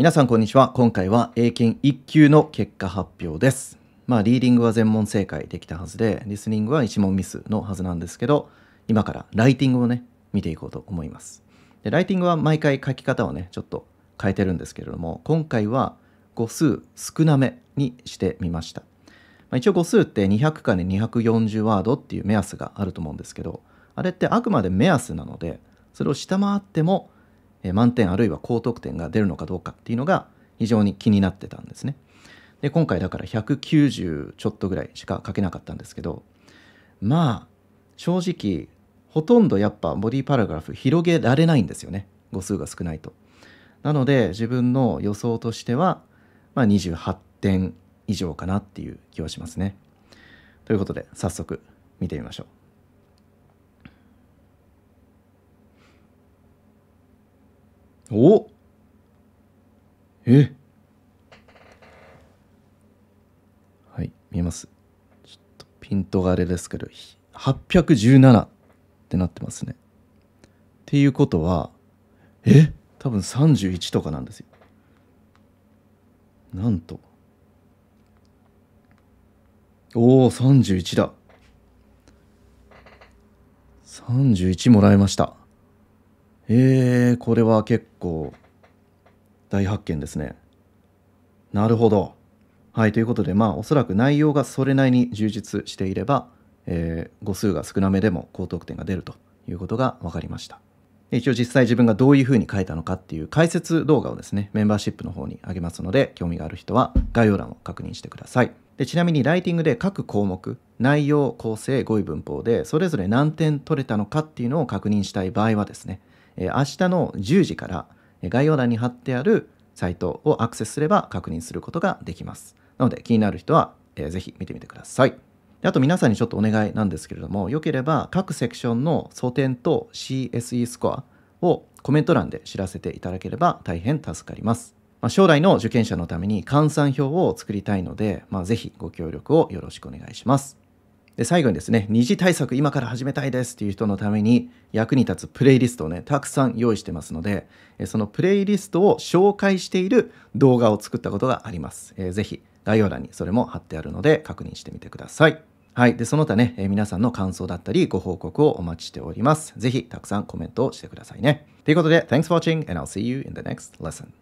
皆さんこんにちは今回は英検1級の結果発表ですまあリーディングは全問正解できたはずでリスニングは1問ミスのはずなんですけど今からライティングをね見ていこうと思いますでライティングは毎回書き方をねちょっと変えてるんですけれども今回は語数少なめにしてみました、まあ、一応語数って200かね240ワードっていう目安があると思うんですけどあれってあくまで目安なのでそれを下回っても満点あるいは高得点が出るのかどうかっていうのが非常に気になってたんですね。で今回だから190ちょっとぐらいしか書けなかったんですけどまあ正直ほとんどやっぱボディパラグラフ広げられないんですよね語数が少ないと。なので自分の予想としては、まあ、28点以上かなっていう気はしますね。ということで早速見てみましょう。おえはい見えますちょっとピントがあれですけど817ってなってますねっていうことはえ多分31とかなんですよなんとおお31だ31もらいましたえー、これは結構大発見ですね。なるほど。はい、ということで、まあ、おそらく内容がそれなりに充実していれば、えー、語数が少なめでも高得点が出るということが分かりました。一応実際自分がどういうふうに書いたのかっていう解説動画をですね、メンバーシップの方にあげますので、興味がある人は概要欄を確認してください。でちなみにライティングで各項目、内容、構成、語彙文法でそれぞれ何点取れたのかっていうのを確認したい場合はですね、明日の10時から概要欄に貼ってあるサイトをアクセスすれば確認することができます。なので気になる人はえぜひ見てみてください。あと皆さんにちょっとお願いなんですけれども、よければ各セクションの総点と CSE スコアをコメント欄で知らせていただければ大変助かります。まあ、将来の受験者のために換算表を作りたいので、まあ、ぜひご協力をよろしくお願いします。で最後にですね二次対策今から始めたいですっていう人のために役に立つプレイリストをねたくさん用意してますのでそのプレイリストを紹介している動画を作ったことがあります、えー、ぜひ概要欄にそれも貼ってあるので確認してみてくださいはい。で、その他ね、え皆さんの感想だったりご報告をお待ちしております。ぜひたくさんコメントをしてくださいね。ということで、Thanks for watching and I'll see you in the next lesson.